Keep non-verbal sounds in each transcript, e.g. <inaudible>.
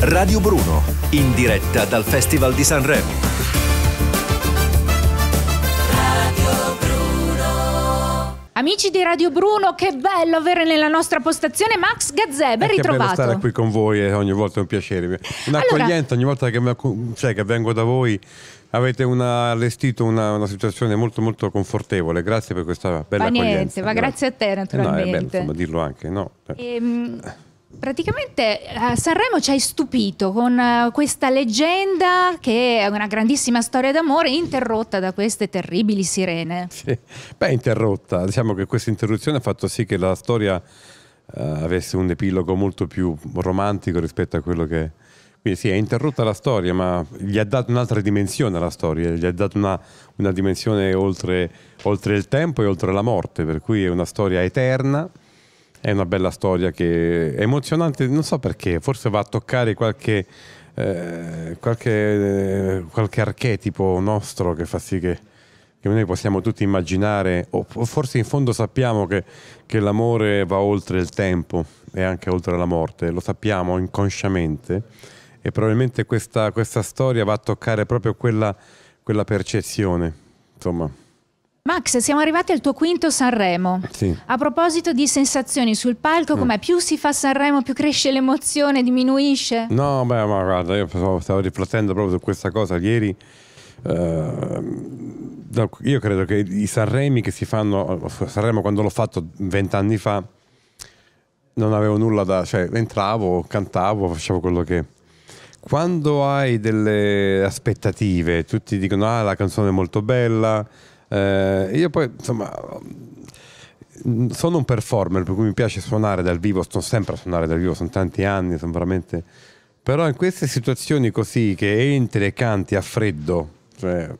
Radio Bruno, in diretta dal Festival di Sanremo. Amici di Radio Bruno, che bello avere nella nostra postazione Max Gazzè, ben eh, ritrovato. È stare qui con voi, eh, ogni volta è un piacere. Un'accoglienza allora... ogni volta che, accog- cioè, che vengo da voi avete una, allestito una, una, situazione molto molto confortevole grazie per questa bella ma niente, ma grazie a te naturalmente eh, no, è bello insomma, dirlo anche no? ehm, Praticamente a eh, Sanremo ci hai stupito con eh, questa leggenda che è una grandissima storia d'amore interrotta da queste terribili sirene. Sì, beh interrotta, diciamo che questa interruzione ha fatto sì che la storia uh, avesse un epilogo molto più romantico rispetto a quello che... Quindi sì, è interrotta la storia, ma gli ha dato un'altra dimensione alla storia, gli ha dato una, una dimensione oltre, oltre il tempo e oltre la morte, per cui è una storia eterna è una bella storia che è emozionante, non so perché, forse va a toccare qualche, eh, qualche, eh, qualche archetipo nostro che fa sì che che noi possiamo tutti immaginare, o forse in fondo sappiamo che, che, l'amore va oltre il tempo e anche oltre la morte, lo sappiamo inconsciamente e probabilmente questa, questa storia va a toccare proprio quella, quella percezione. Insomma. Max, siamo arrivati al tuo quinto Sanremo. Sì. A proposito di sensazioni sul palco, mm. com'è? Più si fa Sanremo, più cresce l'emozione, diminuisce? No, beh, ma guarda, io stavo riflettendo proprio su questa cosa ieri. Uh, io credo che i Sanremi che si fanno, eh, Sanremo quando l'ho fatto vent'anni fa, non avevo nulla da... cioè entravo, cantavo, facevo quello che quando hai delle aspettative, tutti dicono ah la canzone è molto bella, eh, io poi, insomma, sono un performer, per cui mi piace suonare dal vivo, sto sempre a suonare dal vivo, sono tanti anni, sono veramente... Però in queste situazioni così, che entri e canti a freddo, cioè,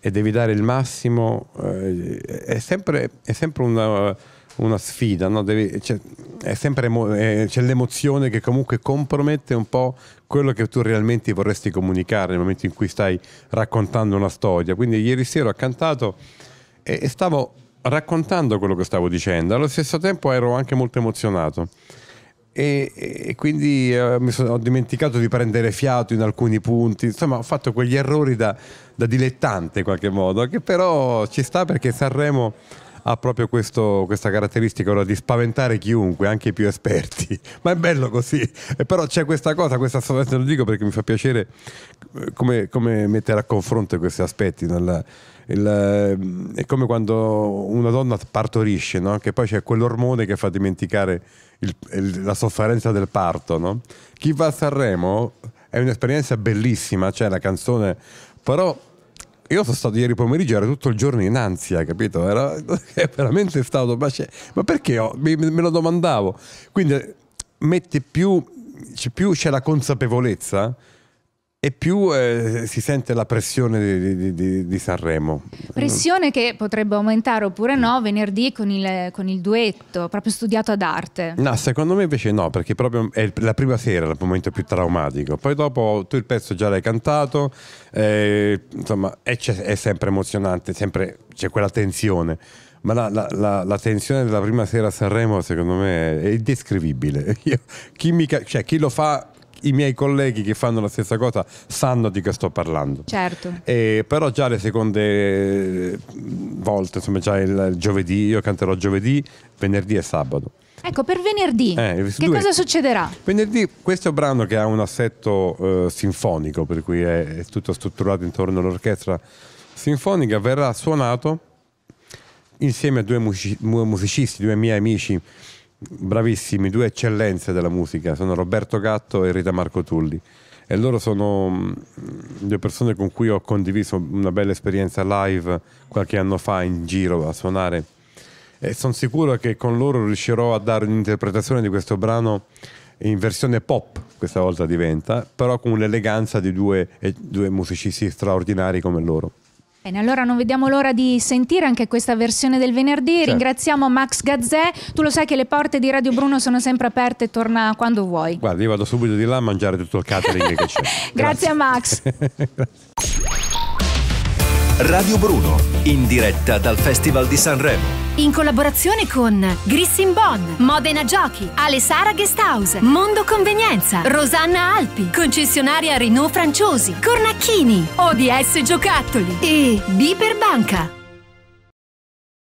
e devi dare il massimo, eh, è sempre, è sempre una una sfida, no? Devi, cioè, è sempre emo- è, eh, c'è l'emozione che comunque compromette un po' quello che tu realmente vorresti comunicare nel momento in cui stai raccontando una storia. Quindi ieri sera ho cantato e, e stavo raccontando quello che stavo dicendo, allo stesso tempo ero anche molto emozionato. E, e quindi eh, mi sono, ho dimenticato di prendere fiato in alcuni punti, insomma ho fatto quegli errori da, da dilettante in qualche modo, che però ci sta perché Sanremo ha proprio questo, questa caratteristica allora, di spaventare chiunque, anche i più esperti. <laughs> Ma è bello così. E però c'è questa cosa, questa lo dico perché mi fa piacere eh, come, come mettere a confronto questi aspetti. Nella, il, è come quando una donna partorisce, no? che poi c'è quell'ormone che fa dimenticare il, il, la sofferenza del parto. No? Chi va a Sanremo è un'esperienza bellissima, c'è cioè la canzone, però io sono stato ieri pomeriggio, era tutto il giorno in ansia, capito? Era <laughs> è veramente stato, ma, ma perché? Oh, me, me, lo domandavo. Quindi mette più, c'è più c'è la consapevolezza e più eh, si sente la pressione di, di, di, di, Sanremo. Pressione che potrebbe aumentare oppure no mm. venerdì con il, con il, duetto, proprio studiato ad arte. No, secondo me invece no, perché proprio è la prima sera, il momento più traumatico. Poi dopo tu il pezzo già l'hai cantato, eh, insomma è, è, sempre emozionante, sempre c'è quella tensione. Ma la, la, la, la, tensione della prima sera a Sanremo secondo me è indescrivibile. <laughs> Io, chi, mi, cioè, chi lo fa i miei colleghi che fanno la stessa cosa sanno di che sto parlando. Certo. E però già le seconde mm, volte, insomma già il giovedì, io canterò giovedì, venerdì e sabato. Ecco, per venerdì, eh, che cosa succederà? Venerdì, questo brano che ha un assetto eh, sinfonico, per cui è, è tutto strutturato intorno all'orchestra sinfonica, verrà suonato insieme a due musicisti, due miei amici bravissimi, due eccellenze della musica, sono Roberto Gatto e Rita Marco Tulli. E loro sono mm, due persone con cui ho condiviso una bella esperienza live qualche anno fa in giro a suonare. E sono sicuro che con loro riuscirò a dare un'interpretazione di questo brano in versione pop, questa volta diventa, però con l'eleganza di due, eh, due musicisti straordinari come loro. Bene, allora non vediamo l'ora di sentire anche questa versione del venerdì. Certo. Ringraziamo Max Gazzè. Tu lo sai che le porte di Radio Bruno sono sempre aperte torna quando vuoi. Guarda, io vado subito di là a mangiare tutto il catering che c'è. <laughs> Grazie. Grazie a Max. <laughs> Grazie. Radio Bruno, in diretta dal Festival di Sanremo in collaborazione con Grissin Bon, Modena Giochi, Alessara Guesthouse, Mondo Convenienza, Rosanna Alpi, concessionaria Renault Franciosi, Cornacchini, ODS Giocattoli e Biper Banca.